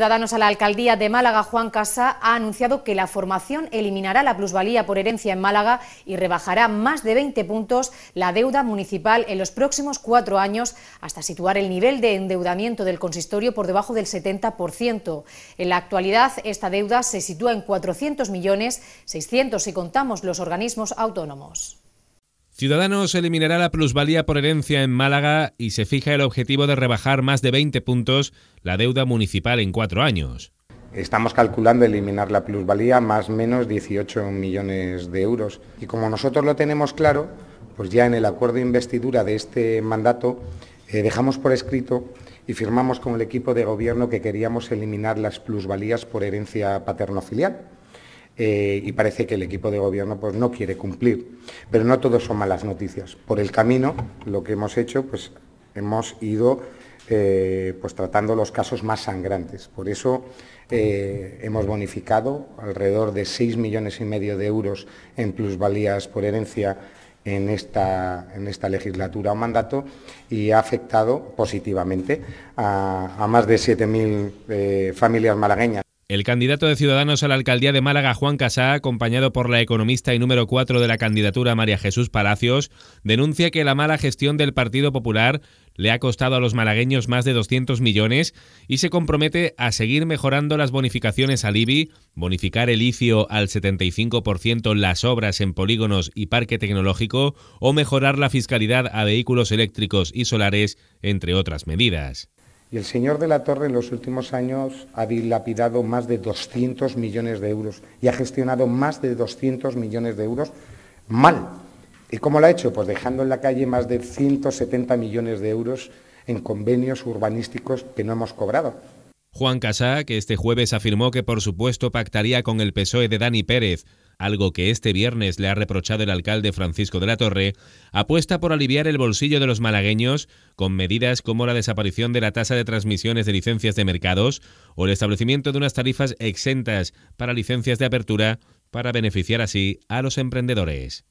Ciudadanos a la Alcaldía de Málaga, Juan Casa, ha anunciado que la formación eliminará la plusvalía por herencia en Málaga y rebajará más de 20 puntos la deuda municipal en los próximos cuatro años hasta situar el nivel de endeudamiento del consistorio por debajo del 70%. En la actualidad, esta deuda se sitúa en 400 millones, 600 si contamos los organismos autónomos. Ciudadanos eliminará la plusvalía por herencia en Málaga y se fija el objetivo de rebajar más de 20 puntos la deuda municipal en cuatro años. Estamos calculando eliminar la plusvalía más o menos 18 millones de euros. Y como nosotros lo tenemos claro, pues ya en el acuerdo de investidura de este mandato eh, dejamos por escrito y firmamos con el equipo de gobierno que queríamos eliminar las plusvalías por herencia paterno-filial. Eh, y parece que el equipo de gobierno pues, no quiere cumplir. Pero no todo son malas noticias. Por el camino, lo que hemos hecho, pues hemos ido eh, pues, tratando los casos más sangrantes. Por eso eh, hemos bonificado alrededor de 6 millones y medio de euros en plusvalías por herencia en esta, en esta legislatura o mandato y ha afectado positivamente a, más de 7.000 familias malagueñas. El candidato de Ciudadanos a la alcaldía de Málaga, Juan Casá, acompañado por la economista y número 4 de la candidatura, María Jesús Palacios, denuncia que la mala gestión del Partido Popular le ha costado a los malagueños más de 200 millones y se compromete a seguir mejorando las bonificaciones al IBI, bonificar el ICIO al 75% las obras en polígonos y parque tecnológico o mejorar la fiscalidad a vehículos eléctricos y solares, entre otras medidas. Y el señor de la Torre en los últimos años ha dilapidado más de 200 millones de euros y ha gestionado más de 200 millones de euros mal. ¿Y cómo lo ha hecho? Pues dejando en la calle más de 170 millones de euros en convenios urbanísticos que no hemos cobrado. Juan Casá, que este jueves afirmó que por supuesto pactaría con el PSOE de Dani Pérez, algo que este viernes le ha reprochado el alcalde Francisco de la Torre, apuesta por aliviar el bolsillo de los malagueños con medidas como la desaparición de la tasa de transmisiones de licencias de mercados o el establecimiento de unas tarifas exentas para licencias de apertura para beneficiar así a los emprendedores.